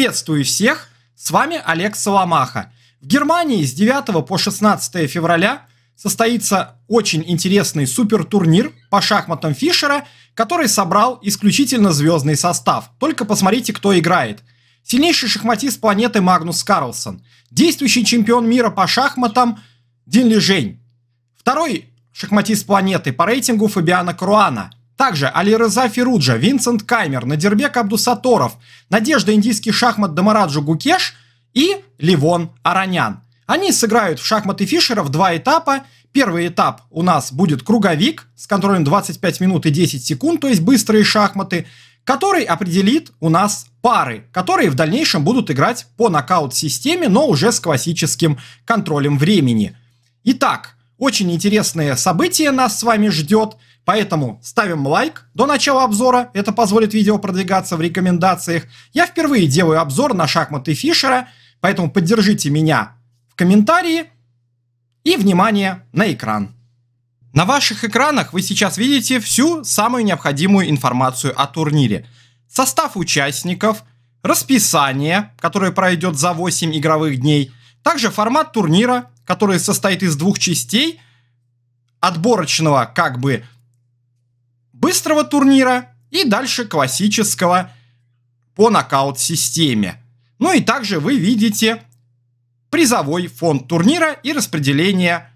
Приветствую всех! С вами Олег Соломаха. В Германии с 9 по 16 февраля состоится очень интересный супертурнир по шахматам Фишера, который собрал исключительно звездный состав. Только посмотрите, кто играет. Сильнейший шахматист планеты Магнус Карлсон. Действующий чемпион мира по шахматам Дин Лежень. Второй шахматист планеты по рейтингу Фабиана Круана – также Алиреза Феруджа, Винсент Каймер, Надирбек Абдусаторов, Надежда индийский шахмат Дамараджу Гукеш и Ливон Аранян. Они сыграют в шахматы Фишера в два этапа. Первый этап у нас будет круговик с контролем 25 минут и 10 секунд, то есть быстрые шахматы, который определит у нас пары, которые в дальнейшем будут играть по нокаут-системе, но уже с классическим контролем времени. Итак, очень интересное событие нас с вами ждет – Поэтому ставим лайк до начала обзора, это позволит видео продвигаться в рекомендациях. Я впервые делаю обзор на шахматы Фишера, поэтому поддержите меня в комментарии и внимание на экран. На ваших экранах вы сейчас видите всю самую необходимую информацию о турнире. Состав участников, расписание, которое пройдет за 8 игровых дней, также формат турнира, который состоит из двух частей, отборочного как бы быстрого турнира и дальше классического по нокаут-системе. Ну и также вы видите призовой фонд турнира и распределение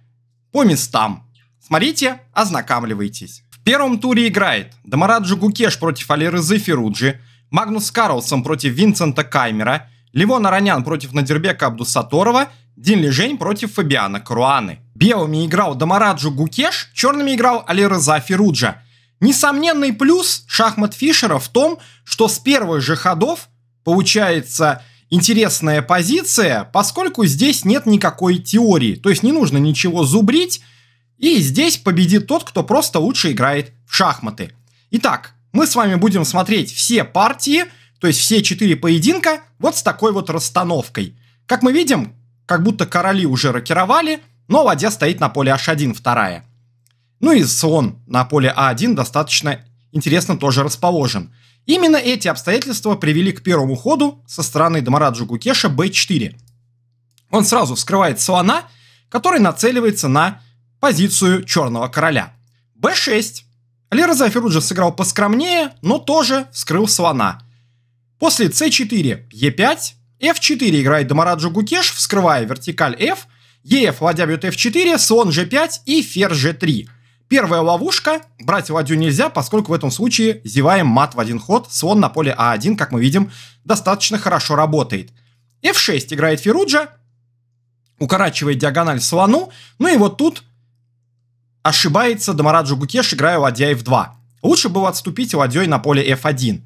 по местам. Смотрите, ознакомливайтесь. В первом туре играет Дамараджу Гукеш против Алиры Феруджи, Магнус Карлсон против Винсента Каймера, Левон Аранян против Надирбека Абдусаторова, Дин Лежень против Фабиана Круаны. Белыми играл Дамараджу Гукеш, черными играл Алира Феруджа. Несомненный плюс шахмат Фишера в том, что с первых же ходов получается интересная позиция, поскольку здесь нет никакой теории, то есть не нужно ничего зубрить, и здесь победит тот, кто просто лучше играет в шахматы. Итак, мы с вами будем смотреть все партии, то есть все четыре поединка, вот с такой вот расстановкой. Как мы видим, как будто короли уже рокировали, но ладья стоит на поле h1 вторая. Ну и слон на поле А1 достаточно интересно тоже расположен. Именно эти обстоятельства привели к первому ходу со стороны Дамараджа Гукеша Б4. Он сразу вскрывает слона, который нацеливается на позицию черного короля. b 6 Лера Зафируджа сыграл поскромнее, но тоже вскрыл слона. После c 4 e 5 F4 играет Дамараджу Гукеш, вскрывая вертикаль F, EF ладья бьет F4, слон G5 и фер G3. Первая ловушка. Брать ладью нельзя, поскольку в этом случае зеваем мат в один ход. Слон на поле А1, как мы видим, достаточно хорошо работает. F6 играет фируджа, Укорачивает диагональ слону. Ну и вот тут ошибается Дамараджу Гукеш, играя ладья F2. Лучше было отступить ладьей на поле F1.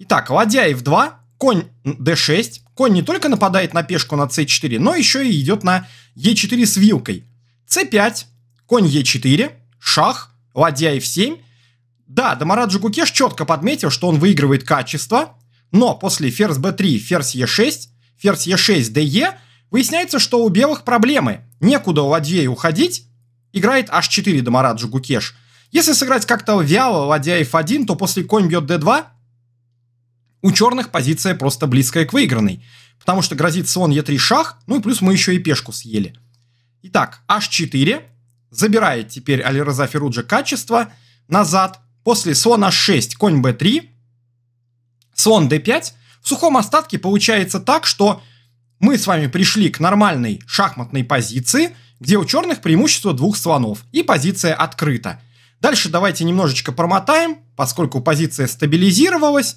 Итак, ладья F2, конь D6. Конь не только нападает на пешку на C4, но еще и идет на E4 с вилкой. C5, конь E4 шах, ладья f7. Да, Дамараджи Гукеш четко подметил, что он выигрывает качество, но после ферзь b3, ферзь e6, ферзь e6, de, выясняется, что у белых проблемы. Некуда ладьей уходить, играет h4 Дамараджи Гукеш. Если сыграть как-то вяло ладья f1, то после конь бьет d2, у черных позиция просто близкая к выигранной, потому что грозит слон e 3 шах, ну и плюс мы еще и пешку съели. Итак, h4, Забирает теперь Алираза Феруджа качество назад. После слона 6, конь b3, слон d5. В сухом остатке получается так, что мы с вами пришли к нормальной шахматной позиции, где у черных преимущество двух слонов, и позиция открыта. Дальше давайте немножечко промотаем, поскольку позиция стабилизировалась.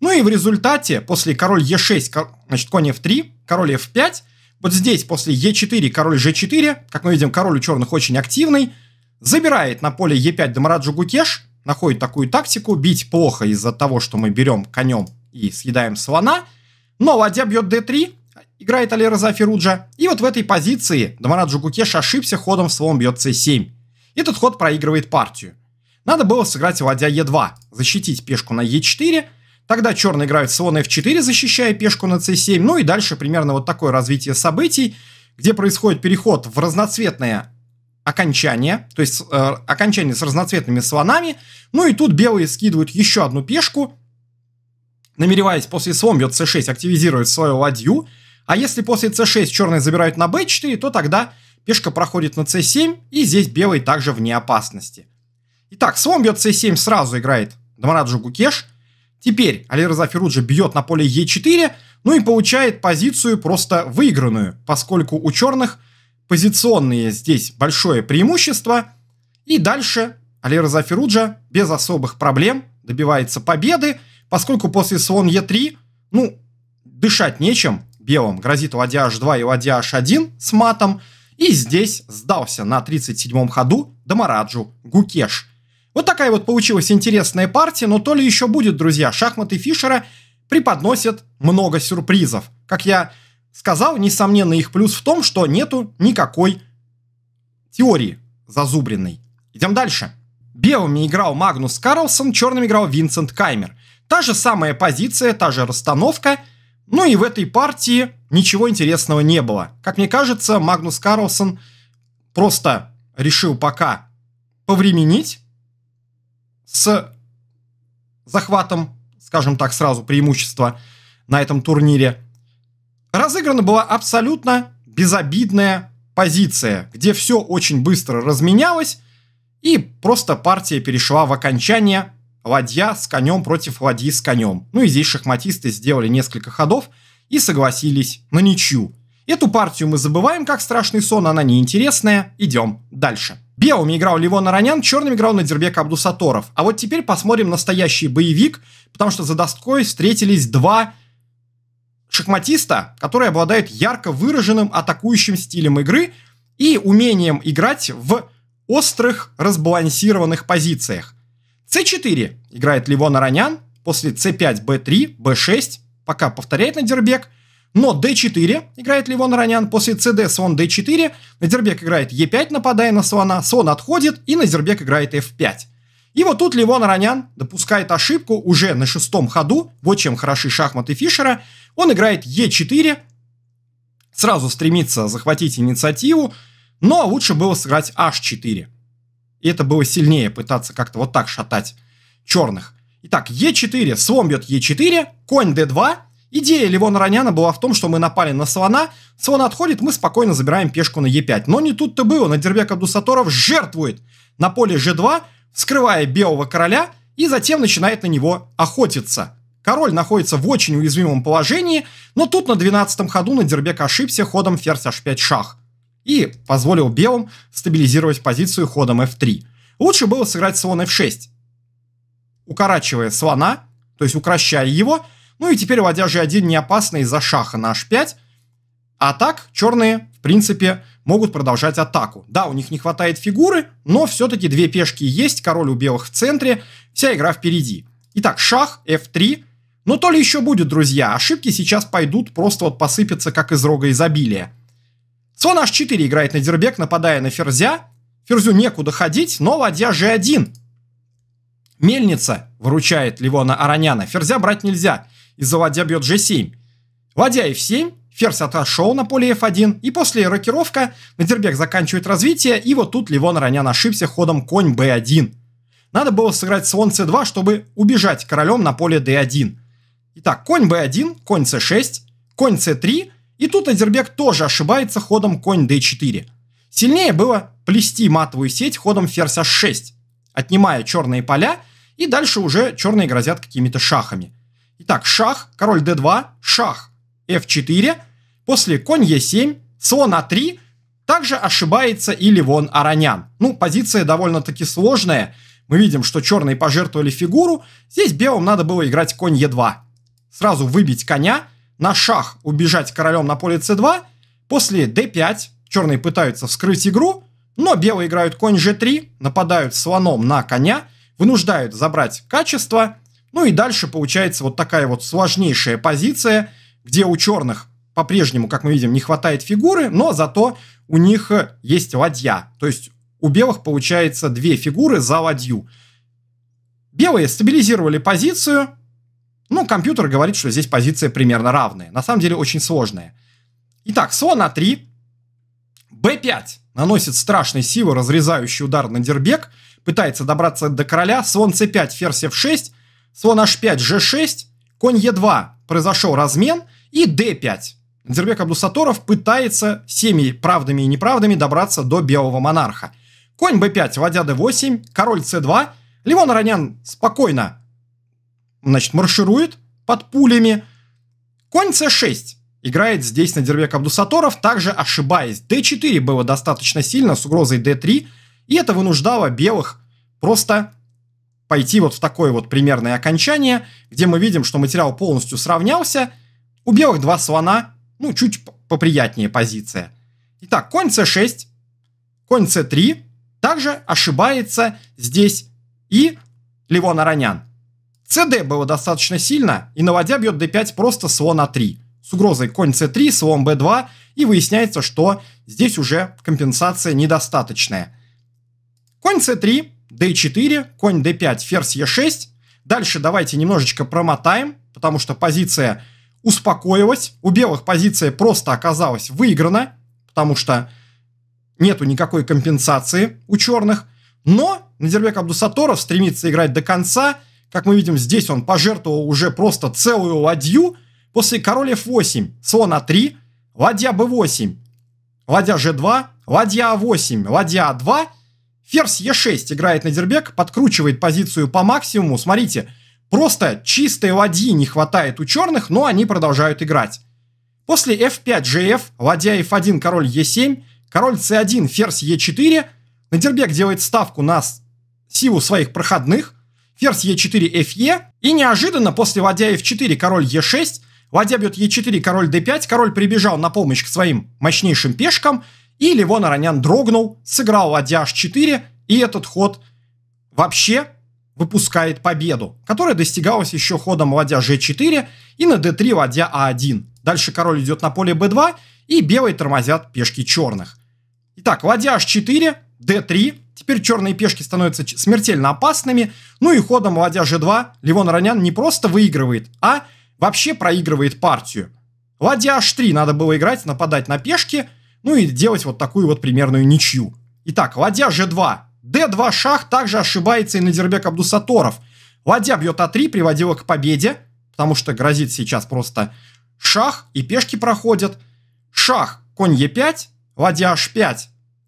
Ну и в результате, после король e6, значит, конь f3, король f5, вот здесь после Е4 король Ж4, как мы видим, король у черных очень активный, забирает на поле Е5 Дамараджу Гукеш, находит такую тактику, бить плохо из-за того, что мы берем конем и съедаем слона, но ладья бьет d3, играет Алера Зафируджа, и вот в этой позиции Дамараджу Гукеш ошибся ходом, слон бьет c7. Этот ход проигрывает партию. Надо было сыграть ладья e2, защитить пешку на е 4 Тогда черные играют слон f4, защищая пешку на c7. Ну и дальше примерно вот такое развитие событий, где происходит переход в разноцветное окончание, то есть э, окончание с разноцветными слонами. Ну и тут белые скидывают еще одну пешку, намереваясь после слон бьет c6 активизировать свою ладью. А если после c6 черные забирают на b4, то тогда пешка проходит на c7, и здесь белый также вне опасности. Итак, слон бьет c7, сразу играет Дамараджу Гукеш – Теперь Алирза Феруджи бьет на поле Е4, ну и получает позицию просто выигранную, поскольку у черных позиционные здесь большое преимущество. И дальше Алирза Феруджа без особых проблем добивается победы, поскольку после слон Е3, ну, дышать нечем, белым грозит ладья H2 и ладья H1 с матом, и здесь сдался на 37-м ходу Дамараджу Гукеш – вот такая вот получилась интересная партия, но то ли еще будет, друзья. Шахматы Фишера преподносят много сюрпризов. Как я сказал, несомненно, их плюс в том, что нету никакой теории зазубренной. Идем дальше. Белыми играл Магнус Карлсон, черным играл Винсент Каймер. Та же самая позиция, та же расстановка. Ну и в этой партии ничего интересного не было. Как мне кажется, Магнус Карлсон просто решил пока повременить, с захватом, скажем так, сразу преимущество на этом турнире, разыграна была абсолютно безобидная позиция, где все очень быстро разменялось, и просто партия перешла в окончание ладья с конем против ладьи с конем. Ну и здесь шахматисты сделали несколько ходов и согласились на ничью. Эту партию мы забываем, как страшный сон, она неинтересная. Идем дальше. Белыми играл Ливон Аранян, черным играл Надирбек Абдусаторов. А вот теперь посмотрим настоящий боевик, потому что за доской встретились два шахматиста, которые обладают ярко выраженным атакующим стилем игры и умением играть в острых, разбалансированных позициях. c4 играет Ливон Аранян, после c5, b3, b6, пока повторяет Надирбек – но d4, играет Ливон Ранян после cd слон d4, Назербек играет e5, нападая на слона, слон отходит и Назербек играет f5. И вот тут Ливон Ранян допускает ошибку уже на шестом ходу, вот чем хороши шахматы Фишера. Он играет e4, сразу стремится захватить инициативу, но лучше было сыграть h4. И это было сильнее пытаться как-то вот так шатать черных. Итак, e4, слон бьет e4, конь d2, Идея Левона Роняна была в том, что мы напали на слона, слон отходит, мы спокойно забираем пешку на Е5. Но не тут-то было, Надирбек Абдусаторов жертвует на поле G2, скрывая белого короля и затем начинает на него охотиться. Король находится в очень уязвимом положении, но тут на 12 ходу Надирбек ошибся ходом ферзь h5 шах и позволил белым стабилизировать позицию ходом f3. Лучше было сыграть слон f6, укорачивая слона, то есть укращая его – ну и теперь ладья g1 не опасна из-за шаха на h5. А так черные, в принципе, могут продолжать атаку. Да, у них не хватает фигуры, но все-таки две пешки есть, король у белых в центре, вся игра впереди. Итак, шах, f3. ну то ли еще будет, друзья, ошибки сейчас пойдут, просто вот посыпятся, как из рога изобилия. Слон h4 играет на дербек, нападая на ферзя. Ферзю некуда ходить, но ладья g1. Мельница выручает левона Ароняна. Ферзя брать нельзя из-за ладья бьет g7. Ладья f7, ферзь отошел на поле f1, и после рокировка Надербек заканчивает развитие, и вот тут Ливон Ронян ошибся ходом конь b1. Надо было сыграть слон c2, чтобы убежать королем на поле d1. Итак, конь b1, конь c6, конь c3, и тут Надербек тоже ошибается ходом конь d4. Сильнее было плести матовую сеть ходом ферзь h6, отнимая черные поля, и дальше уже черные грозят какими-то шахами. Итак, шах, король d2, шах, f4, после конь e7, слон a а 3 также ошибается и Ливон Аранян. Ну, позиция довольно-таки сложная. Мы видим, что черные пожертвовали фигуру. Здесь белым надо было играть конь e 2 Сразу выбить коня, на шах убежать королем на поле c2. После d5 черные пытаются вскрыть игру, но белые играют конь g3, нападают слоном на коня, вынуждают забрать качество. Ну и дальше получается вот такая вот сложнейшая позиция, где у черных по-прежнему, как мы видим, не хватает фигуры, но зато у них есть ладья. То есть у белых получается две фигуры за ладью. Белые стабилизировали позицию. Ну, компьютер говорит, что здесь позиция примерно равная. На самом деле очень сложная. Итак, слон А3. Б5 наносит страшный силы разрезающий удар на дербек. Пытается добраться до короля. Слон С5, ферзь Ф6 слон h5, g6, конь e2, произошел размен, и d5. Дербек Абдусаторов пытается всеми правдами и неправдами добраться до белого монарха. Конь b5, ладья d8, король c2. Ливон Аронян спокойно значит, марширует под пулями. Конь c6 играет здесь на Дербек Абдусаторов, также ошибаясь. d4 было достаточно сильно с угрозой d3, и это вынуждало белых просто пойти вот в такое вот примерное окончание, где мы видим, что материал полностью сравнялся. У белых два слона, ну, чуть поприятнее позиция. Итак, конь c6, конь c3, также ошибается здесь и Левон Аронян. cd было достаточно сильно, и наводя бьет d5 просто слон а3. С угрозой конь c3, слон b2, и выясняется, что здесь уже компенсация недостаточная. Конь c3, d4, конь d5, ферзь e6. Дальше давайте немножечко промотаем, потому что позиция успокоилась. У белых позиция просто оказалась выиграна, потому что нету никакой компенсации у черных. Но Назербек Абдусаторов стремится играть до конца. Как мы видим, здесь он пожертвовал уже просто целую ладью. После король f8, слон a3, а ладья b8, ладья g2, ладья a8, а ладья a2 а – Ферзь Е6 играет на дербек, подкручивает позицию по максимуму. Смотрите, просто чистой ладьи не хватает у черных, но они продолжают играть. После F5, GF, ладья F1, король E7, король C1, ферзь E4. на Надербек делает ставку на силу своих проходных. Ферзь Е4, ФЕ. E. И неожиданно после ладья F4, король Е6, ладья бьет Е4, король D5, король прибежал на помощь к своим мощнейшим пешкам – и Левон Аранян дрогнул, сыграл ладья h4, и этот ход вообще выпускает победу, которая достигалась еще ходом ладья g4 и на d3 ладья a1. Дальше король идет на поле b2, и белые тормозят пешки черных. Итак, ладья h4, d3, теперь черные пешки становятся смертельно опасными, ну и ходом ладья g2 Левон Ронян не просто выигрывает, а вообще проигрывает партию. Ладья h3 надо было играть, нападать на пешки – ну и делать вот такую вот примерную ничью. Итак, ладья g2. d2 шах также ошибается и на Надирбек Абдусаторов. Ладья бьет а3, приводила к победе, потому что грозит сейчас просто шах, и пешки проходят. Шах, конь e5, ладья h5,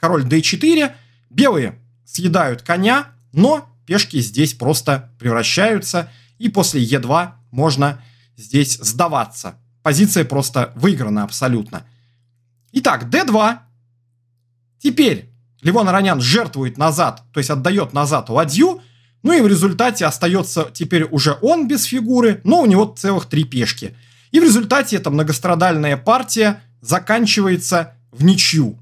король d4. Белые съедают коня, но пешки здесь просто превращаются, и после e2 можно здесь сдаваться. Позиция просто выиграна абсолютно. Итак, d2. Теперь Левон Аронян жертвует назад, то есть отдает назад ладью. Ну и в результате остается теперь уже он без фигуры, но у него целых три пешки. И в результате эта многострадальная партия заканчивается в ничью.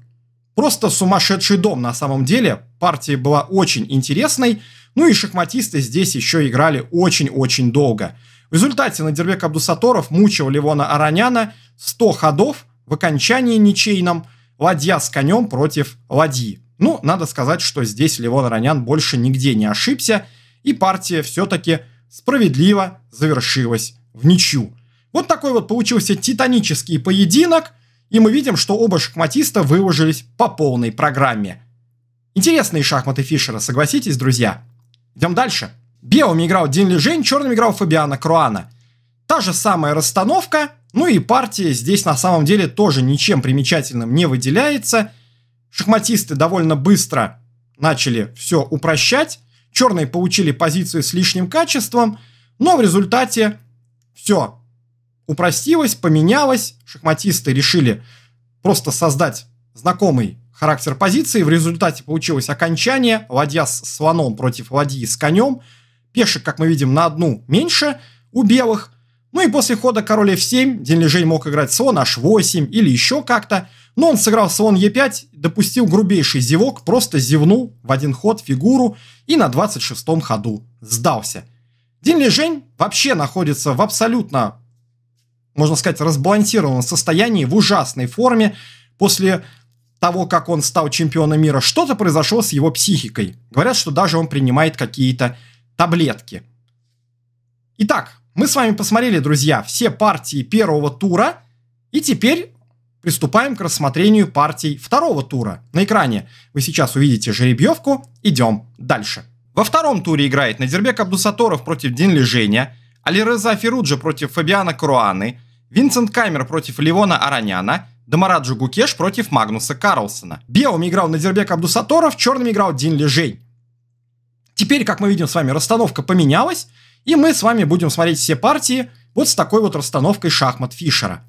Просто сумасшедший дом на самом деле. Партия была очень интересной. Ну и шахматисты здесь еще играли очень-очень долго. В результате Надербек Абдусаторов мучил Левона Араняна 100 ходов. В окончании ничейном ладья с конем против ладьи. Ну, надо сказать, что здесь Левон Ронян больше нигде не ошибся, и партия все-таки справедливо завершилась в ничью. Вот такой вот получился титанический поединок, и мы видим, что оба шахматиста выложились по полной программе. Интересные шахматы Фишера, согласитесь, друзья? Идем дальше. Белым играл Дин Лежень, черным играл Фабиана Круана. Та же самая расстановка, ну и партия здесь на самом деле тоже ничем примечательным не выделяется. Шахматисты довольно быстро начали все упрощать. Черные получили позицию с лишним качеством, но в результате все упростилось, поменялось. Шахматисты решили просто создать знакомый характер позиции. В результате получилось окончание. Ладья с слоном против ладьи с конем. Пешек, как мы видим, на одну меньше у белых. Ну и после хода короля f7 Денлежей мог играть слон h8 или еще как-то, но он сыграл слон e5, допустил грубейший зевок, просто зевнул в один ход фигуру и на 26 ходу сдался. Денлежень вообще находится в абсолютно, можно сказать, разбалансированном состоянии, в ужасной форме. После того, как он стал чемпионом мира, что-то произошло с его психикой. Говорят, что даже он принимает какие-то таблетки. Итак, мы с вами посмотрели, друзья, все партии первого тура. И теперь приступаем к рассмотрению партий второго тура. На экране вы сейчас увидите жеребьевку. Идем дальше. Во втором туре играет Надирбек Абдусаторов против Дин Лежения, Алиреза Феруджа против Фабиана Круаны, Винсент Каймер против Ливона Араняна, Дамараджу Гукеш против Магнуса Карлсона. Белыми играл Надирбек Абдусаторов, черными играл Дин Лежень. Теперь, как мы видим с вами, расстановка поменялась. И мы с вами будем смотреть все партии вот с такой вот расстановкой шахмат Фишера.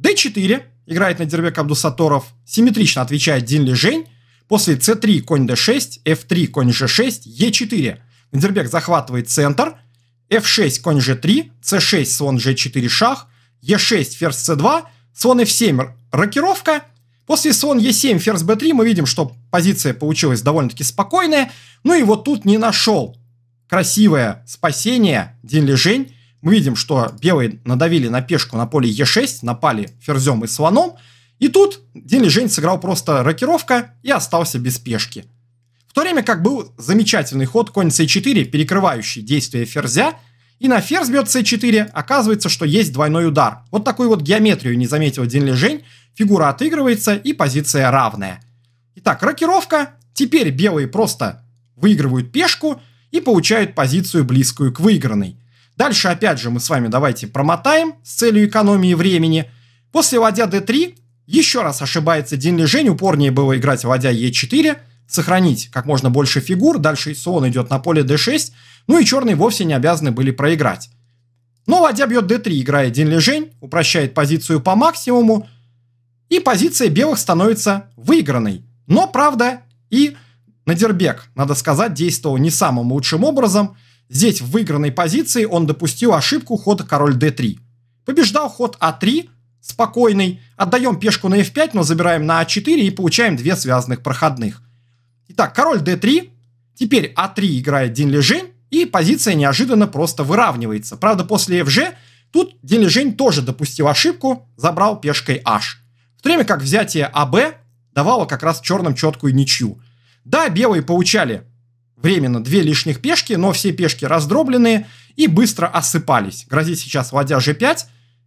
d4 играет на дербек Абдусаторов, симметрично отвечает Дин Лежень, после c3 конь d6, f3 конь g6, e4. Дербек захватывает центр, f6 конь g3, c6 слон g4 шах, e6 ферзь c2, слон f7 рокировка, После слон e7, ферзь b3 мы видим, что позиция получилась довольно-таки спокойная. Ну и вот тут не нашел красивое спасение, день лежень. Мы видим, что белые надавили на пешку на поле Е6, напали ферзем и слоном. И тут день лежень сыграл просто рокировка и остался без пешки. В то время как был замечательный ход конь c4, перекрывающий действие ферзя, и на ферзь бьет c4, оказывается, что есть двойной удар. Вот такую вот геометрию не заметил Дин Лежень, фигура отыгрывается и позиция равная. Итак, рокировка. Теперь белые просто выигрывают пешку, и получают позицию, близкую к выигранной. Дальше опять же мы с вами давайте промотаем с целью экономии времени. После ладья d3 еще раз ошибается Дин Лежень, упорнее было играть ладья e4, сохранить как можно больше фигур, дальше Исуон идет на поле d6, ну и черные вовсе не обязаны были проиграть. Но ладья бьет d3, играя Дин Лежень, упрощает позицию по максимуму, и позиция белых становится выигранной. Но, правда, и Надербек, надо сказать, действовал не самым лучшим образом. Здесь в выигранной позиции он допустил ошибку хода король d3. Побеждал ход а3, спокойный, отдаем пешку на f5, но забираем на а4 и получаем две связанных проходных. Итак, король d3, теперь а3 играет Дин Лежень, и позиция неожиданно просто выравнивается. Правда, после fg тут Дин Лежень тоже допустил ошибку, забрал пешкой h. В то время как взятие АБ давало как раз черным четкую ничью. Да, белые получали временно две лишних пешки, но все пешки раздробленные и быстро осыпались. Грозит сейчас ладья g5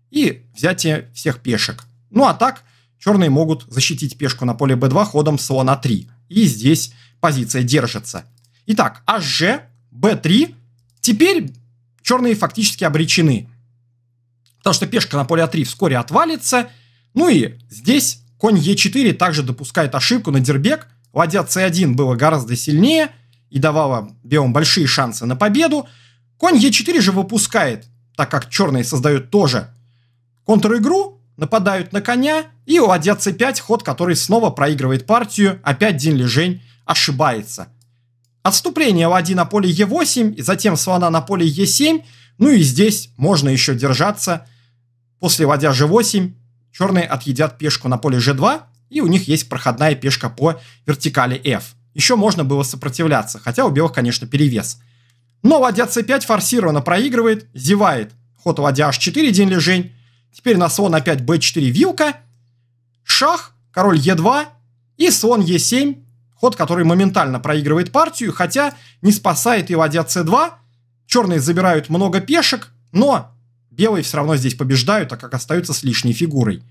и взятие всех пешек. Ну а так, черные могут защитить пешку на поле b2 ходом слона a3. И здесь позиция держится. Итак, hg, b3. Теперь черные фактически обречены. Потому что пешка на поле а3 вскоре отвалится. Ну и здесь конь e 4 также допускает ошибку на дербек – ладья c1 было гораздо сильнее и давало белым большие шансы на победу. Конь e4 же выпускает, так как черные создают тоже контр-игру, нападают на коня, и ладья c5, ход, который снова проигрывает партию, опять Дин Лежень ошибается. Отступление ладьи на поле e8 и затем слона на поле e7, ну и здесь можно еще держаться. После ладья g8 черные отъедят пешку на поле g2, и у них есть проходная пешка по вертикали f. Еще можно было сопротивляться, хотя у белых, конечно, перевес. Но ладья c5 форсированно проигрывает, зевает. Ход ладья h4, день лежень. Теперь на слон опять b4 вилка, шах, король e2 и слон e7, ход, который моментально проигрывает партию, хотя не спасает и ладья c2. Черные забирают много пешек, но белые все равно здесь побеждают, так как остаются с лишней фигурой.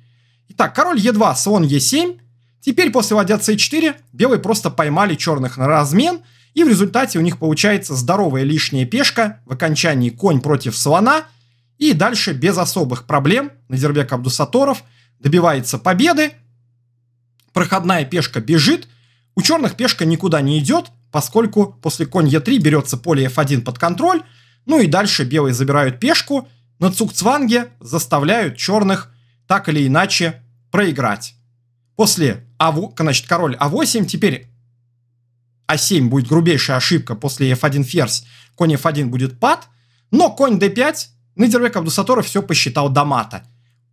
Итак, король Е2, слон Е7. Теперь после ладья С4 белые просто поймали черных на размен. И в результате у них получается здоровая лишняя пешка в окончании конь против слона. И дальше без особых проблем на Назербек Абдусаторов добивается победы. Проходная пешка бежит. У черных пешка никуда не идет, поскольку после конь Е3 берется поле F1 под контроль. Ну и дальше белые забирают пешку. На Цукцванге заставляют черных так или иначе проиграть. После а, значит, король А8, теперь А7 будет грубейшая ошибка, после F1 ферзь, конь F1 будет пад, но конь D5, Нидербек Абдусаторов все посчитал до мата.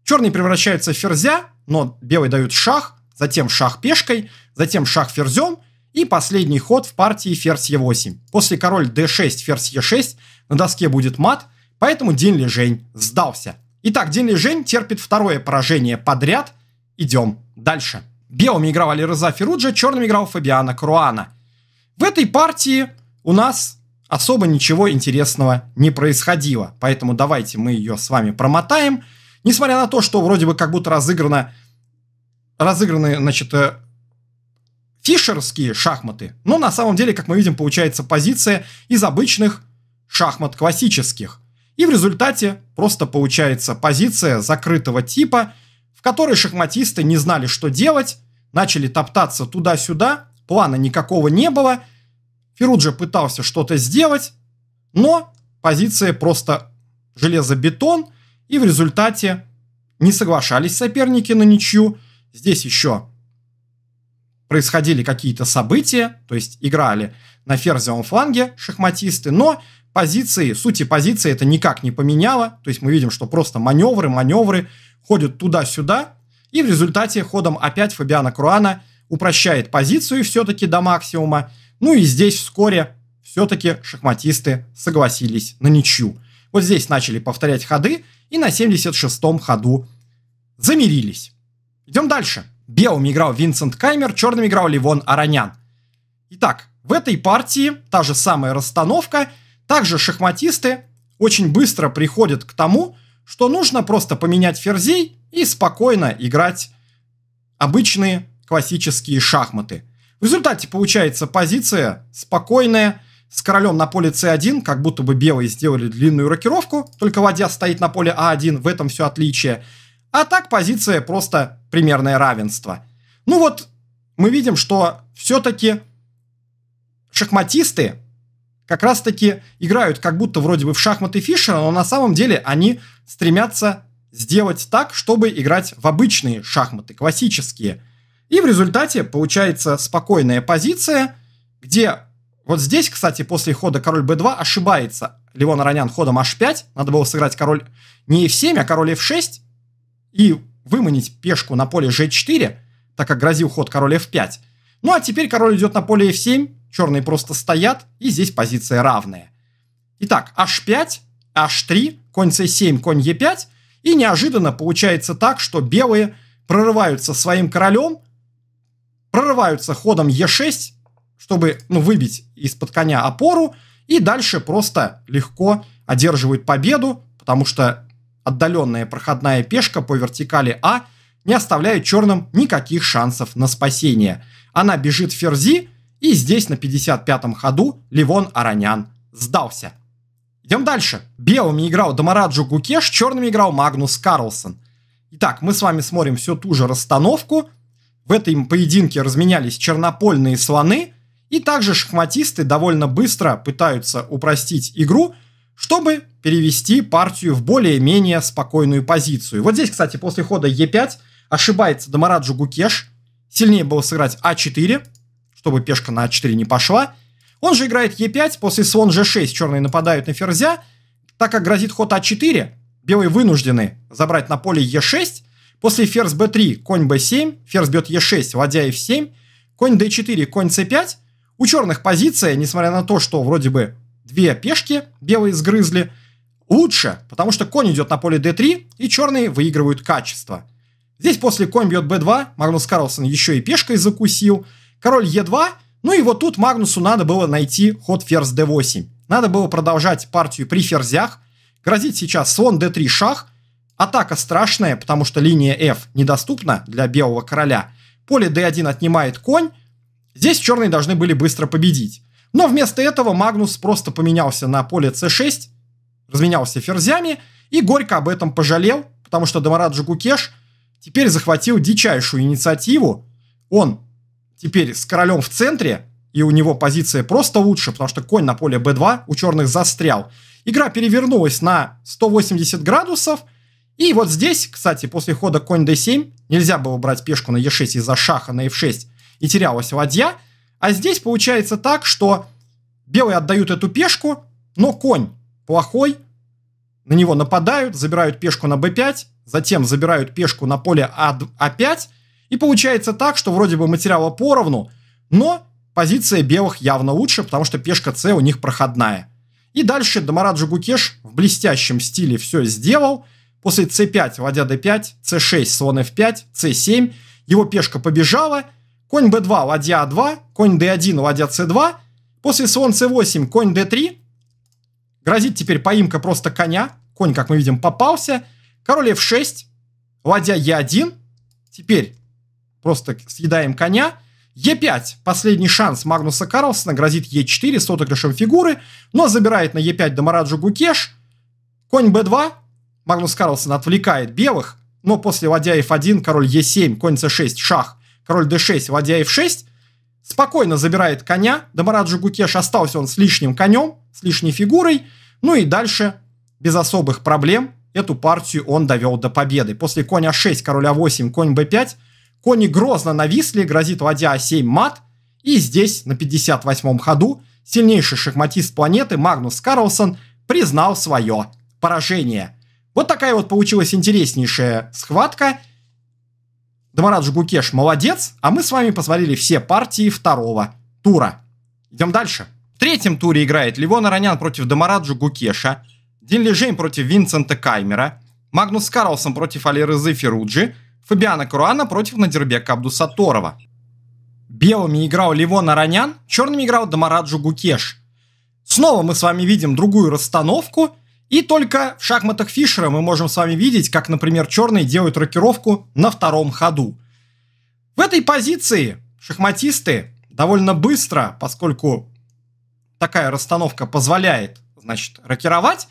Черный превращается в ферзя, но белый дают шах, затем шах пешкой, затем шах ферзем и последний ход в партии ферзь Е8. После король d6, ферзь Е6 на доске будет мат, поэтому Дин Лежень сдался. Итак, Дин Лежень терпит второе поражение подряд. Идем дальше. Белыми играл Алирза Феруджа, черным играл Фабиана Круана. В этой партии у нас особо ничего интересного не происходило, поэтому давайте мы ее с вами промотаем. Несмотря на то, что вроде бы как будто разыграно, разыграны, значит, э, фишерские шахматы, но на самом деле, как мы видим, получается позиция из обычных шахмат классических – и в результате просто получается позиция закрытого типа, в которой шахматисты не знали, что делать, начали топтаться туда-сюда, плана никакого не было. Феруджи пытался что-то сделать, но позиция просто железобетон, и в результате не соглашались соперники на ничью. Здесь еще происходили какие-то события, то есть играли на ферзевом фланге шахматисты, но позиции, сути позиции это никак не поменяло. То есть мы видим, что просто маневры, маневры ходят туда-сюда. И в результате ходом опять Фабиана Круана упрощает позицию все-таки до максимума. Ну и здесь вскоре все-таки шахматисты согласились на ничью. Вот здесь начали повторять ходы и на 76-м ходу замирились. Идем дальше. Белым играл Винсент Каймер, черным играл Ливон Аронян Итак, в этой партии та же самая расстановка – также шахматисты очень быстро приходят к тому, что нужно просто поменять ферзей и спокойно играть обычные классические шахматы. В результате получается позиция спокойная, с королем на поле c1, как будто бы белые сделали длинную рокировку, только ладья стоит на поле а1, в этом все отличие. А так позиция просто примерное равенство. Ну вот, мы видим, что все-таки шахматисты как раз-таки играют как будто вроде бы в шахматы Фишера, но на самом деле они стремятся сделать так, чтобы играть в обычные шахматы, классические. И в результате получается спокойная позиция, где вот здесь, кстати, после хода король b2 ошибается Левон Ронян ходом h5. Надо было сыграть король не f7, а король f6 и выманить пешку на поле g4, так как грозил ход король f5. Ну а теперь король идет на поле f7, черные просто стоят, и здесь позиция равная. Итак, h5, h3, конь c7, конь e5, и неожиданно получается так, что белые прорываются своим королем, прорываются ходом e6, чтобы ну, выбить из-под коня опору, и дальше просто легко одерживают победу, потому что отдаленная проходная пешка по вертикали А не оставляет черным никаких шансов на спасение. Она бежит в ферзи, и здесь на 55-м ходу Ливон Аранян сдался. Идем дальше. Белыми играл Дамараджу Гукеш, черными играл Магнус Карлсон. Итак, мы с вами смотрим всю ту же расстановку. В этой поединке разменялись чернопольные слоны. И также шахматисты довольно быстро пытаются упростить игру, чтобы перевести партию в более-менее спокойную позицию. Вот здесь, кстати, после хода Е5 ошибается Дамараджу Гукеш. Сильнее было сыграть А4 чтобы пешка на А4 не пошла. Он же играет Е5, после слон ж 6 черные нападают на ферзя. Так как грозит ход А4, белые вынуждены забрать на поле Е6. После ферзь б 3 конь б 7 ферзь бьет е 6 ладья f7, конь d4, конь с 5 У черных позиция, несмотря на то, что вроде бы две пешки белые сгрызли, лучше, потому что конь идет на поле d3, и черные выигрывают качество. Здесь после конь бьет b2, Магнус Карлсон еще и пешкой закусил, король Е2. Ну и вот тут Магнусу надо было найти ход ферзь d8. Надо было продолжать партию при ферзях. Грозит сейчас слон d3 шах. Атака страшная, потому что линия f недоступна для белого короля. Поле d1 отнимает конь. Здесь черные должны были быстро победить. Но вместо этого Магнус просто поменялся на поле c6, разменялся ферзями и горько об этом пожалел, потому что Дамарат Джугукеш теперь захватил дичайшую инициативу. Он теперь с королем в центре, и у него позиция просто лучше, потому что конь на поле b2 у черных застрял. Игра перевернулась на 180 градусов, и вот здесь, кстати, после хода конь d7 нельзя было брать пешку на e6 из-за шаха на f6, и терялась ладья, а здесь получается так, что белые отдают эту пешку, но конь плохой, на него нападают, забирают пешку на b5, затем забирают пешку на поле a а 5 и получается так, что вроде бы материала поровну, но позиция белых явно лучше, потому что пешка С у них проходная. И дальше Дамарад Жугукеш в блестящем стиле все сделал. После c5, ладья d5, c6, слон f5, c7. Его пешка побежала. Конь b2, ладья a2, конь d1, ладья c2. После слон c8, конь d3. Грозит теперь поимка просто коня. Конь, как мы видим, попался. Король f6, ладья e1. Теперь просто съедаем коня. Е5. Последний шанс Магнуса Карлсона грозит Е4 с отыгрышем фигуры, но забирает на Е5 Дамараджу Гукеш. Конь Б2. Магнус Карлсон отвлекает белых, но после ладья F1, король Е7, конь С6, шах, король D6, ладья F6 спокойно забирает коня. Дамараджу Гукеш остался он с лишним конем, с лишней фигурой. Ну и дальше, без особых проблем, эту партию он довел до победы. После коня 6, короля 8, конь b5, Кони грозно нависли, грозит ладья А7 мат. И здесь, на 58-м ходу, сильнейший шахматист планеты Магнус Карлсон признал свое поражение. Вот такая вот получилась интереснейшая схватка. Дамарат Жгукеш молодец, а мы с вами посмотрели все партии второго тура. Идем дальше. В третьем туре играет Левон Аронян против Дамараджу Гукеша, Дин Лежейн против Винсента Каймера, Магнус Карлсон против Алирызы Феруджи – Фабиана Куруана против Надирбека Абдусаторова. Белыми играл Ливон Аронян, черными играл Дамараджу Гукеш. Снова мы с вами видим другую расстановку, и только в шахматах Фишера мы можем с вами видеть, как, например, черные делают рокировку на втором ходу. В этой позиции шахматисты довольно быстро, поскольку такая расстановка позволяет, значит, рокировать,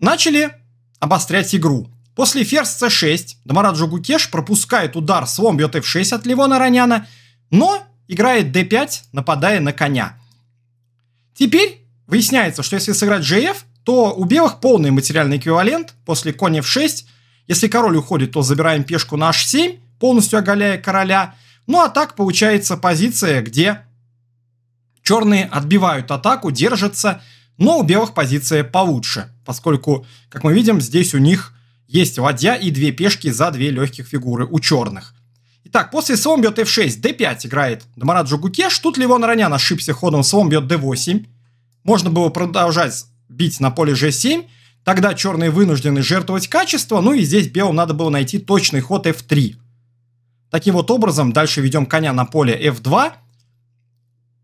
начали обострять игру. После ферзь c6 Дамарат Жугукеш пропускает удар слом бьет f6 от Ливона Раняна, но играет d5, нападая на коня. Теперь выясняется, что если сыграть gf, то у белых полный материальный эквивалент после коня f6. Если король уходит, то забираем пешку на h7, полностью оголяя короля. Ну а так получается позиция, где черные отбивают атаку, держатся, но у белых позиция получше, поскольку, как мы видим, здесь у них есть ладья и две пешки за две легких фигуры у черных. Итак, после слон бьет f6, d5 играет Дамарат Жугукеш. Тут Ливон Ронян ошибся ходом, слон бьет d8. Можно было продолжать бить на поле g7. Тогда черные вынуждены жертвовать качество, ну и здесь белым надо было найти точный ход f3. Таким вот образом дальше ведем коня на поле f2.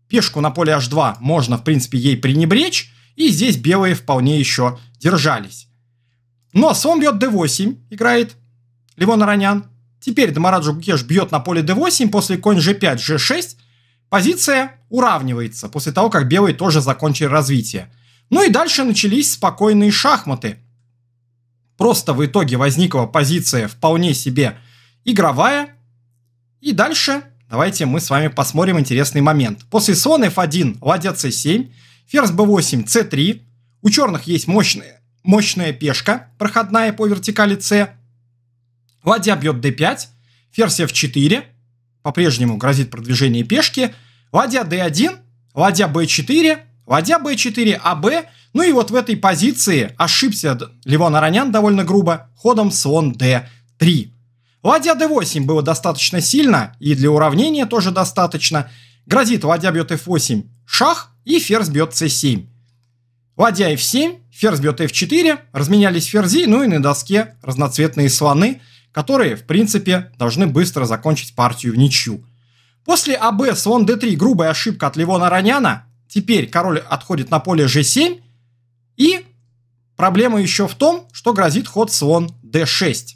Пешку на поле h2 можно, в принципе, ей пренебречь. И здесь белые вполне еще держались. Нос, он бьет d8, играет Левон Аранян. Теперь Дамараджу Гукеш бьет на поле d8, после конь g5, g6. Позиция уравнивается после того, как белые тоже закончили развитие. Ну и дальше начались спокойные шахматы. Просто в итоге возникла позиция вполне себе игровая. И дальше давайте мы с вами посмотрим интересный момент. После слон f1, ладья c7, ферзь b8, c3. У черных есть мощные мощная пешка, проходная по вертикали С. Ладья бьет d5, ферзь f4, по-прежнему грозит продвижение пешки. Ладья d1, ладья b4, ладья b4, аб. Ну и вот в этой позиции ошибся Левон Аронян довольно грубо ходом слон d3. Ладья d8 было достаточно сильно, и для уравнения тоже достаточно. Грозит ладья бьет f8, шах, и ферзь бьет c7. Ладья f7, ферзь бьет f4, разменялись ферзи, ну и на доске разноцветные слоны, которые, в принципе, должны быстро закончить партию в ничью. После АБ слон d3 грубая ошибка от Левона Раняна. теперь король отходит на поле g7, и проблема еще в том, что грозит ход слон d6.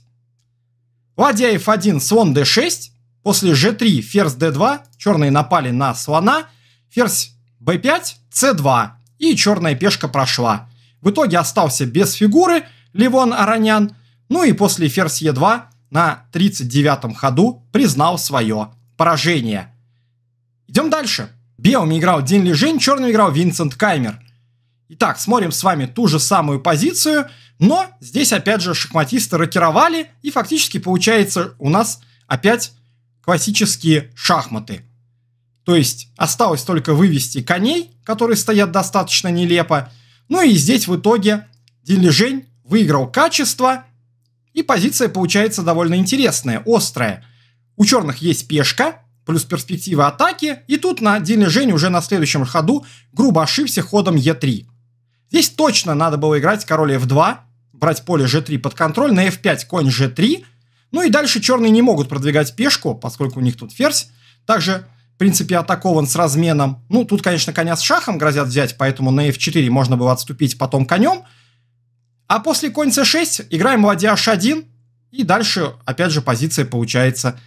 Ладья f1, слон d6, после g3, ферзь d2, черные напали на слона, ферзь b5, c2, и черная пешка прошла. В итоге остался без фигуры Левон Аронян. ну и после ферзь Е2 на 39-м ходу признал свое поражение. Идем дальше. Белыми играл Дин Лежин, черным играл Винсент Каймер. Итак, смотрим с вами ту же самую позицию, но здесь опять же шахматисты рокировали, и фактически получается у нас опять классические шахматы – то есть осталось только вывести коней, которые стоят достаточно нелепо. Ну и здесь в итоге Дилижень выиграл качество, и позиция получается довольно интересная, острая. У черных есть пешка, плюс перспектива атаки, и тут на Дилижень уже на следующем ходу грубо ошибся ходом Е3. Здесь точно надо было играть король F2, брать поле G3 под контроль, на F5 конь G3, ну и дальше черные не могут продвигать пешку, поскольку у них тут ферзь. Также в принципе, атакован с разменом. Ну, тут, конечно, коня с шахом грозят взять, поэтому на f4 можно было отступить потом конем. А после конь c6 играем ладья h1, и дальше, опять же, позиция получается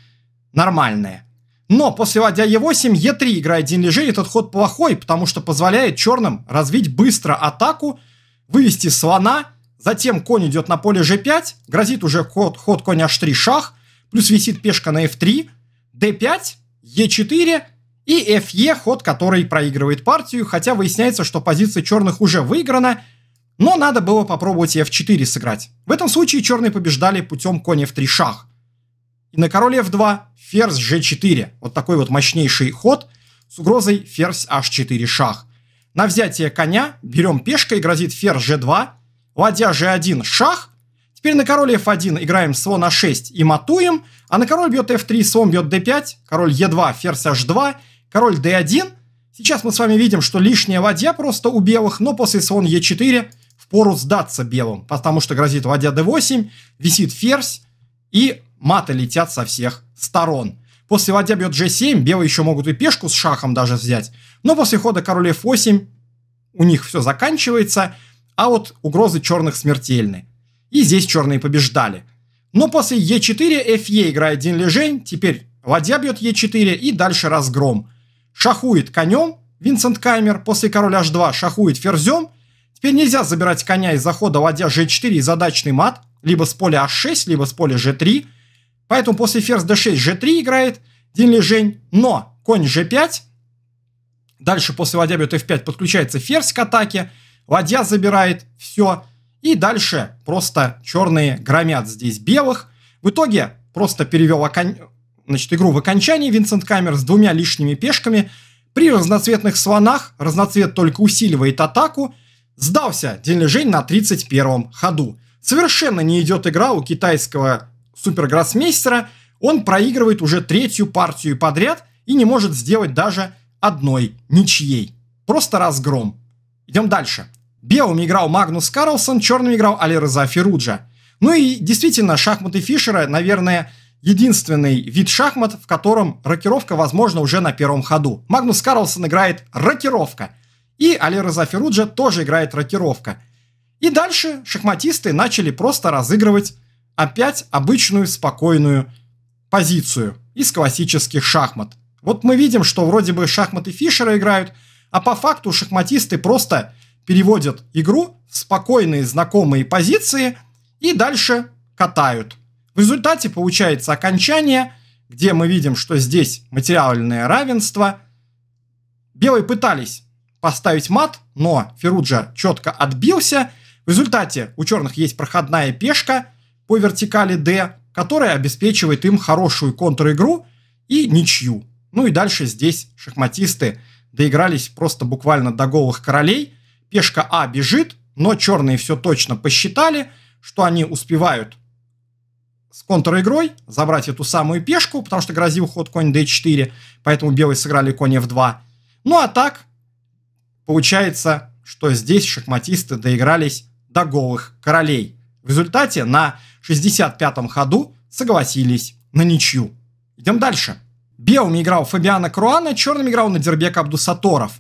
нормальная. Но после ладья e8, e3 играет один лежит, этот ход плохой, потому что позволяет черным развить быстро атаку, вывести слона, затем конь идет на поле g5, грозит уже ход, ход конь h3 шах, плюс висит пешка на f3, d5, Е4 и ФЕ, ход который проигрывает партию, хотя выясняется, что позиция черных уже выиграна, но надо было попробовать F4 сыграть. В этом случае черные побеждали путем конь F3 шах. И на короле F2 ферзь G4. Вот такой вот мощнейший ход с угрозой ферзь H4 шах. На взятие коня берем пешкой, грозит ферзь G2, ладья G1 шах, Теперь на король f1 играем слон a6 и матуем, а на король бьет f3, слон бьет d5, король e2, ферзь h2, король d1. Сейчас мы с вами видим, что лишняя ладья просто у белых, но после слон e4 впору сдаться белым, потому что грозит ладья d8, висит ферзь и маты летят со всех сторон. После ладья бьет g7, белые еще могут и пешку с шахом даже взять, но после хода король f8 у них все заканчивается, а вот угрозы черных смертельные и здесь черные побеждали. Но после Е4 Фе e играет день лежень, теперь ладья бьет Е4 и дальше разгром. Шахует конем Винсент Каймер, после короля H2 шахует ферзем. Теперь нельзя забирать коня из захода ладья G4 и задачный мат, либо с поля H6, либо с поля G3. Поэтому после ферзь D6 G3 играет день лежень, но конь G5. Дальше после ладья бьет F5 подключается ферзь к атаке, ладья забирает все. И дальше просто черные громят здесь белых. В итоге просто перевел окон... значит, игру в окончании Винсент Камер с двумя лишними пешками. При разноцветных слонах разноцвет только усиливает атаку. Сдался Дельнежень на 31-м ходу. Совершенно не идет игра у китайского супергроссмейстера. Он проигрывает уже третью партию подряд и не может сделать даже одной ничьей. Просто разгром. Идем дальше. Белым играл Магнус Карлсон, черным играл Алирза Феруджа. Ну и действительно, шахматы Фишера, наверное, единственный вид шахмат, в котором рокировка возможна уже на первом ходу. Магнус Карлсон играет рокировка, и Алирза Феруджа тоже играет рокировка. И дальше шахматисты начали просто разыгрывать опять обычную спокойную позицию из классических шахмат. Вот мы видим, что вроде бы шахматы Фишера играют, а по факту шахматисты просто переводят игру в спокойные знакомые позиции и дальше катают. В результате получается окончание, где мы видим, что здесь материальное равенство. Белые пытались поставить мат, но Феруджа четко отбился. В результате у черных есть проходная пешка по вертикали D, которая обеспечивает им хорошую контр-игру и ничью. Ну и дальше здесь шахматисты доигрались просто буквально до голых королей – пешка А бежит, но черные все точно посчитали, что они успевают с контр-игрой забрать эту самую пешку, потому что грозил ход конь d4, поэтому белые сыграли конь f2. Ну а так, получается, что здесь шахматисты доигрались до голых королей. В результате на 65-м ходу согласились на ничью. Идем дальше. Белыми играл Фабиана Круана, черным играл Надирбек Абдусаторов.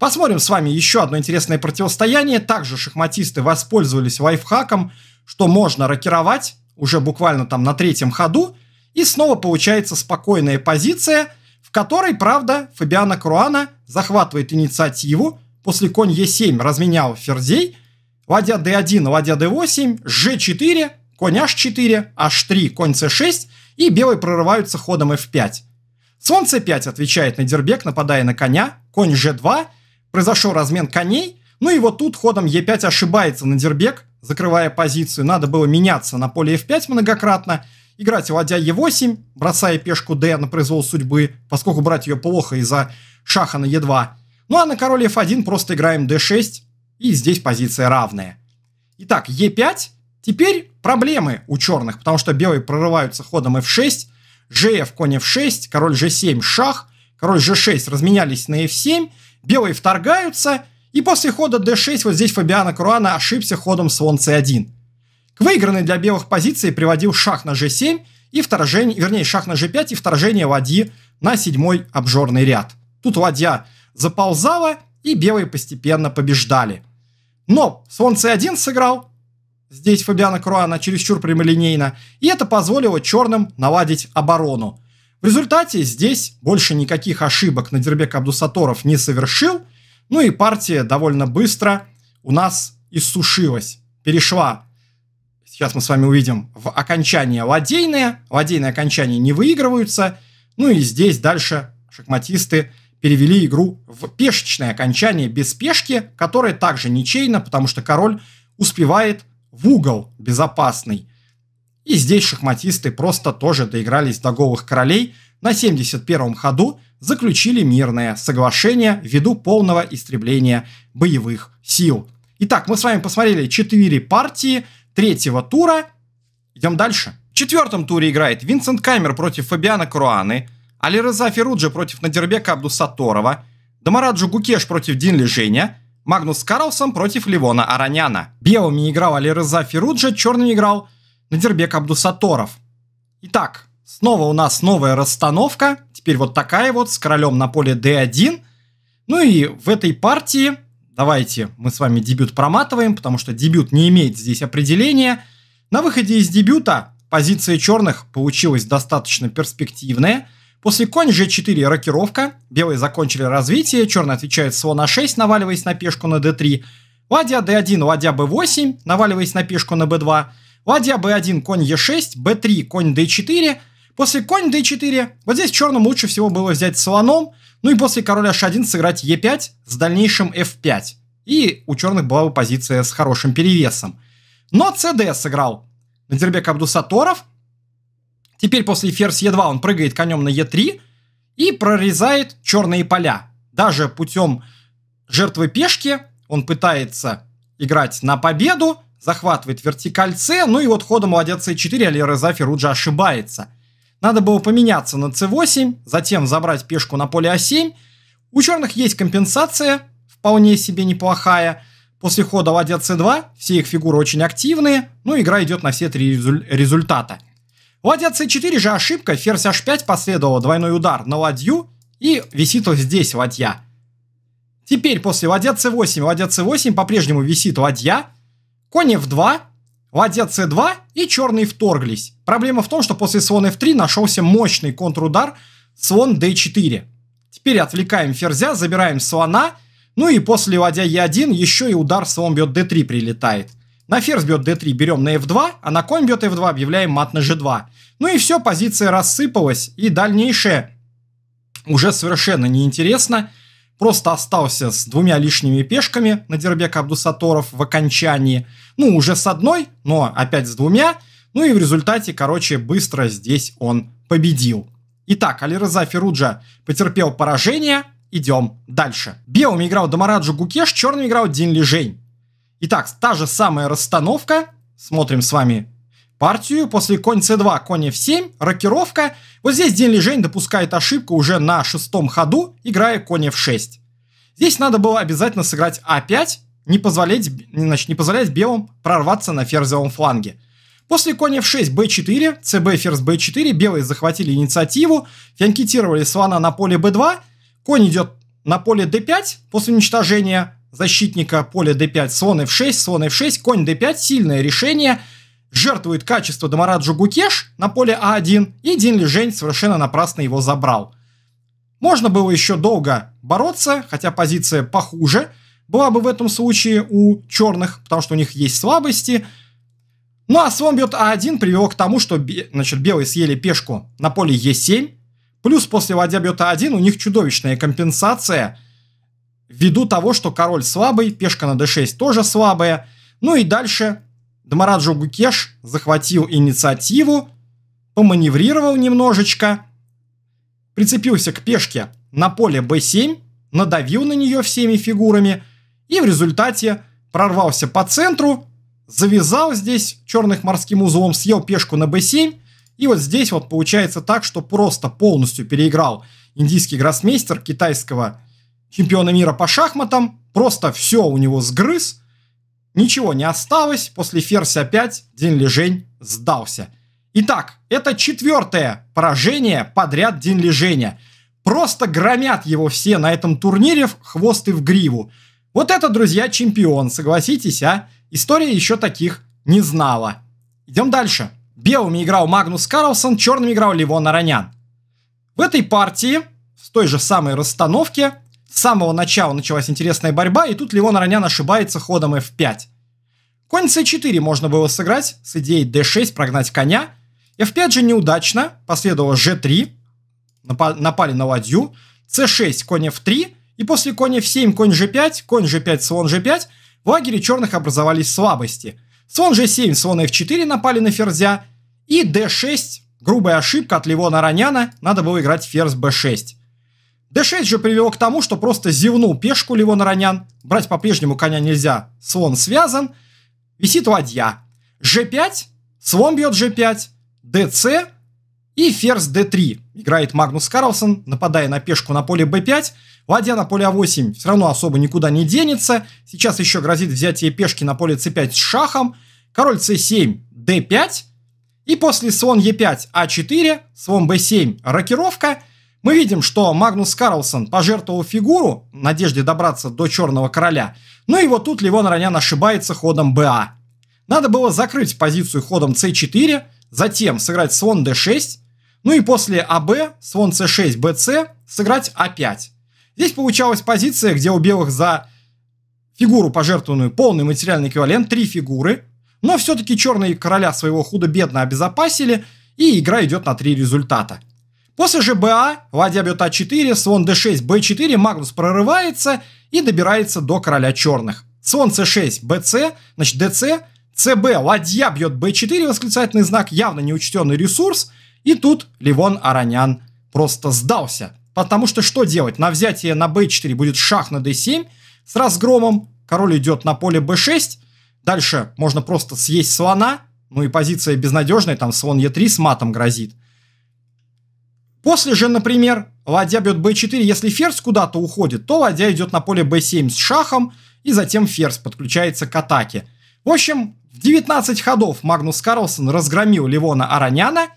Посмотрим с вами еще одно интересное противостояние. Также шахматисты воспользовались лайфхаком, что можно рокировать уже буквально там на третьем ходу, и снова получается спокойная позиция, в которой, правда, Фабиана Круана захватывает инициативу, после конь Е7 разменял ферзей, ладья d1, ладья d8, g4, конь h4, h3, конь c6, и белые прорываются ходом f5. Слон c5 отвечает на дербек, нападая на коня, конь g2, произошел размен коней. Ну и вот тут ходом Е5 ошибается на Дербек, закрывая позицию. Надо было меняться на поле F5 многократно. Играть ладья Е8, бросая пешку D на произвол судьбы, поскольку брать ее плохо из-за шаха на Е2. Ну а на король F1 просто играем D6, и здесь позиция равная. Итак, Е5. Теперь проблемы у черных, потому что белые прорываются ходом F6, GF, конь F6, король G7, шах, король G6 разменялись на F7, белые вторгаются, и после хода d6 вот здесь Фабиана Круана ошибся ходом слон c1. К выигранной для белых позиции приводил шах на g7 и вторжение, вернее шах на g5 и вторжение ладьи на седьмой обжорный ряд. Тут ладья заползала, и белые постепенно побеждали. Но слон c1 сыграл, здесь Фабиана Круана чересчур прямолинейно, и это позволило черным наладить оборону. В результате здесь больше никаких ошибок Надирбек Абдусаторов не совершил, ну и партия довольно быстро у нас иссушилась, перешла, сейчас мы с вами увидим, в окончание ладейное, ладейные окончания не выигрываются, ну и здесь дальше шахматисты перевели игру в пешечное окончание без пешки, которое также ничейно, потому что король успевает в угол безопасный. И здесь шахматисты просто тоже доигрались до голых королей, на 71-м ходу заключили мирное соглашение ввиду полного истребления боевых сил. Итак, мы с вами посмотрели 4 партии третьего тура. Идем дальше. В четвертом туре играет Винсент Каймер против Фабиана Круаны, Алиреза Феруджи против Надирбека Абдусаторова, Дамараджу Гукеш против Дин Женя, Магнус Карлсон против Ливона Араняна. Белыми играл Алиреза Феруджи, черными играл Надирбек Абдусаторов. Итак, снова у нас новая расстановка, теперь вот такая вот, с королем на поле d1. Ну и в этой партии, давайте мы с вами дебют проматываем, потому что дебют не имеет здесь определения. На выходе из дебюта позиция черных получилась достаточно перспективная. После конь g4 рокировка, белые закончили развитие, черные отвечают слон a 6, наваливаясь на пешку на d3. Ладья d1, ладья b8, наваливаясь на пешку на b2. Ладья b1, конь e6, b3, конь d4. После конь d4, вот здесь черным лучше всего было взять слоном, ну и после короля h1 сыграть e5 с дальнейшим f5. И у черных была бы позиция с хорошим перевесом. Но cd сыграл на Надирбек Абдусаторов. Теперь после ферзь e2 он прыгает конем на e3 и прорезает черные поля. Даже путем жертвы пешки он пытается играть на победу, захватывает вертикаль С, ну и вот ходом ладья С4 Алиреза Феруджа ошибается. Надо было поменяться на С8, затем забрать пешку на поле А7. У черных есть компенсация, вполне себе неплохая. После хода ладья С2 все их фигуры очень активные, ну игра идет на все три результата. Ладья С4 же ошибка, ферзь H5 последовало двойной удар на ладью и висит вот здесь ладья. Теперь после ладья c8, ладья c8 по-прежнему висит ладья, Конь f2, ладья c2 и черные вторглись. Проблема в том, что после слона f3 нашелся мощный контрудар слон d4. Теперь отвлекаем ферзя, забираем слона, ну и после ладья e1 еще и удар слон бьет d3 прилетает. На ферзь бьет d3 берем на f2, а на конь бьет f2 объявляем мат на g2. Ну и все, позиция рассыпалась, и дальнейшее уже совершенно неинтересно просто остался с двумя лишними пешками на Дербека Абдусаторов в окончании. Ну, уже с одной, но опять с двумя. Ну и в результате, короче, быстро здесь он победил. Итак, Алираза Феруджа потерпел поражение. Идем дальше. Белым играл Дамараджу Гукеш, черным играл Дин Лежень. Итак, та же самая расстановка. Смотрим с вами партию. После конь c2, конь f7, рокировка. Вот здесь День Лежень допускает ошибку уже на шестом ходу, играя конь f6. Здесь надо было обязательно сыграть a а 5 не позволять, значит, не позволять белым прорваться на ферзевом фланге. После конь f6, b4, cb, ферзь b4, белые захватили инициативу, фианкетировали слона на поле b2, конь идет на поле d5, после уничтожения защитника поля d5, слон f6, слон f6, конь d5, сильное решение – жертвует качество Дамараджу Гукеш на поле А1, и Дин Лежень совершенно напрасно его забрал. Можно было еще долго бороться, хотя позиция похуже была бы в этом случае у черных, потому что у них есть слабости. Ну а слон бьет А1 привело к тому, что значит, белые съели пешку на поле Е7, плюс после ладья бьет А1 у них чудовищная компенсация ввиду того, что король слабый, пешка на d6 тоже слабая. Ну и дальше Дамараджо Гукеш захватил инициативу, поманеврировал немножечко, прицепился к пешке на поле b7, надавил на нее всеми фигурами и в результате прорвался по центру, завязал здесь черных морским узлом, съел пешку на b7 и вот здесь вот получается так, что просто полностью переиграл индийский гроссмейстер китайского чемпиона мира по шахматам, просто все у него сгрыз – Ничего не осталось, после ферзь опять лежень сдался. Итак, это четвертое поражение подряд Динлиженя. Просто громят его все на этом турнире в хвост и в гриву. Вот это, друзья, чемпион, согласитесь, а? История еще таких не знала. Идем дальше. Белыми играл Магнус Карлсон, черными играл Ливон Аронян. В этой партии, с той же самой расстановке, с самого начала началась интересная борьба, и тут Леон Ронян ошибается ходом f5. Конь c4 можно было сыграть, с идеей d6 прогнать коня. f5 же неудачно, последовало g3, напали на ладью. c6, конь f3, и после коня f7, конь g5, конь g5, слон g5, в лагере черных образовались слабости. Слон g7, слон f4 напали на ферзя, и d6, грубая ошибка от Левона Роняна, надо было играть ферзь b6. D6 же привело к тому, что просто зевнул пешку левона Ронян. Брать по-прежнему коня нельзя, слон связан. Висит ладья. G5, слон бьет G5, DC и ферзь D3. Играет Магнус Карлсон, нападая на пешку на поле B5. Ладья на поле А8 все равно особо никуда не денется. Сейчас еще грозит взятие пешки на поле c5 с шахом. Король c7, d5. И после слон e5, а4, слон b7, рокировка – мы видим, что Магнус Карлсон пожертвовал фигуру в надежде добраться до Черного Короля, Ну и вот тут Ливон Ронян ошибается ходом БА. Надо было закрыть позицию ходом с 4 затем сыграть слон d6, ну и после АБ, слон c6, bc, сыграть а5. Здесь получалась позиция, где у белых за фигуру, пожертвованную полный материальный эквивалент, три фигуры, но все-таки черные короля своего худо-бедно обезопасили, и игра идет на три результата – После же БА ладья бьет А4, слон d6, б 4 а, Магнус прорывается и добирается до короля черных. Слон c6, БЦ значит dc, ЦБ ладья бьет б 4 восклицательный знак, явно неучтенный ресурс. И тут Ливон Аронян просто сдался. Потому что что делать? На взятие на б 4 будет шах на d7 с разгромом. Король идет на поле b6. Дальше можно просто съесть слона. Ну и позиция безнадежная, там слон е 3 с матом грозит. После же, например, ладья бьет b4, если ферзь куда-то уходит, то ладья идет на поле b7 с шахом, и затем ферзь подключается к атаке. В общем, в 19 ходов Магнус Карлсон разгромил Ливона Араняна.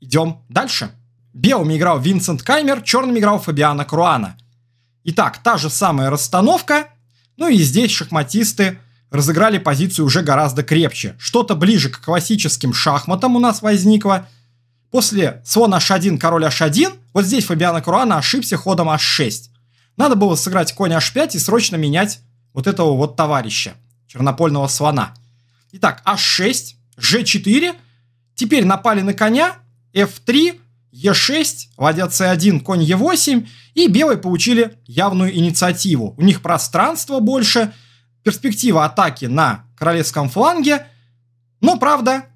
Идем дальше. Белым играл Винсент Каймер, черным играл Фабиана Круана. Итак, та же самая расстановка. Ну и здесь шахматисты разыграли позицию уже гораздо крепче. Что-то ближе к классическим шахматам у нас возникло – После слон h1, король h1, вот здесь Фабиано Круана ошибся ходом h6. Надо было сыграть конь h5 и срочно менять вот этого вот товарища, чернопольного слона. Итак, h6, g4, теперь напали на коня, f3, Е6, ладья С1, конь Е8, и белые получили явную инициативу. У них пространство больше, перспектива атаки на королевском фланге, но, правда,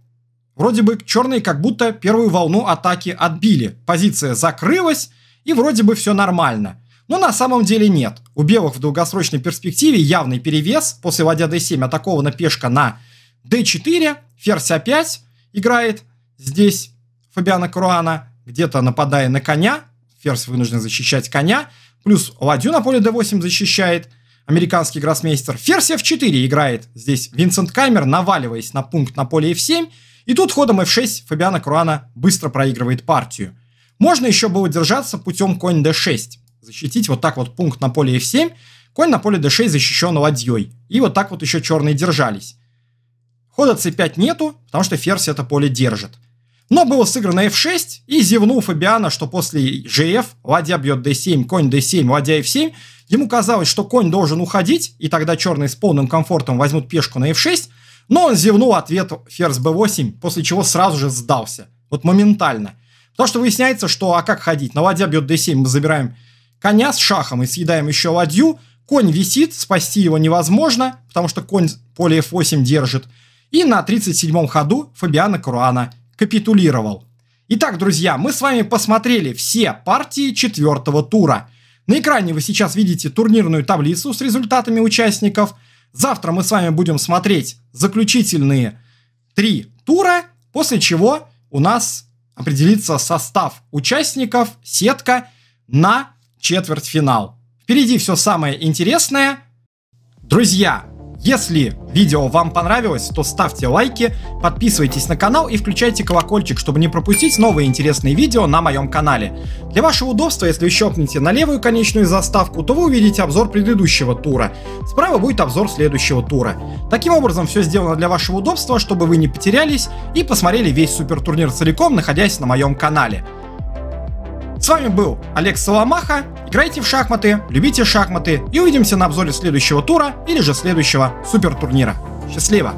Вроде бы черные как будто первую волну атаки отбили, позиция закрылась и вроде бы все нормально. Но на самом деле нет. У белых в долгосрочной перспективе явный перевес. После ладья d7 атакована пешка на d4, ферзь e5 играет здесь Фабиана Круана, где-то нападая на коня, ферзь вынужден защищать коня, плюс ладью на поле d8 защищает американский гроссмейстер. Ферзь f4 играет здесь Винсент Каймер, наваливаясь на пункт на поле f7, и тут ходом f6 Фабиана Круана быстро проигрывает партию. Можно еще было держаться путем конь d6. Защитить вот так вот пункт на поле f7. Конь на поле d6 защищен ладьей. И вот так вот еще черные держались. Хода c5 нету, потому что ферзь это поле держит. Но было сыграно f6, и зевнул Фабиана, что после gf ладья бьет d7, конь d7, ладья f7. Ему казалось, что конь должен уходить, и тогда черные с полным комфортом возьмут пешку на f6, но он зевнул ответ ферзь b8, после чего сразу же сдался. Вот моментально. Потому что выясняется, что а как ходить? На ладья бьет d7, мы забираем коня с шахом и съедаем еще ладью. Конь висит, спасти его невозможно, потому что конь поле f8 держит. И на 37-м ходу Фабиана Круана капитулировал. Итак, друзья, мы с вами посмотрели все партии четвертого тура. На экране вы сейчас видите турнирную таблицу с результатами участников – Завтра мы с вами будем смотреть заключительные три тура, после чего у нас определится состав участников сетка на четвертьфинал. Впереди все самое интересное. Друзья, если видео вам понравилось, то ставьте лайки, подписывайтесь на канал и включайте колокольчик, чтобы не пропустить новые интересные видео на моем канале. Для вашего удобства, если щелкните на левую конечную заставку, то вы увидите обзор предыдущего тура. Справа будет обзор следующего тура. Таким образом, все сделано для вашего удобства, чтобы вы не потерялись и посмотрели весь супер турнир целиком, находясь на моем канале. С вами был Олег Соломаха. Играйте в шахматы, любите шахматы и увидимся на обзоре следующего тура или же следующего супер турнира. Счастливо!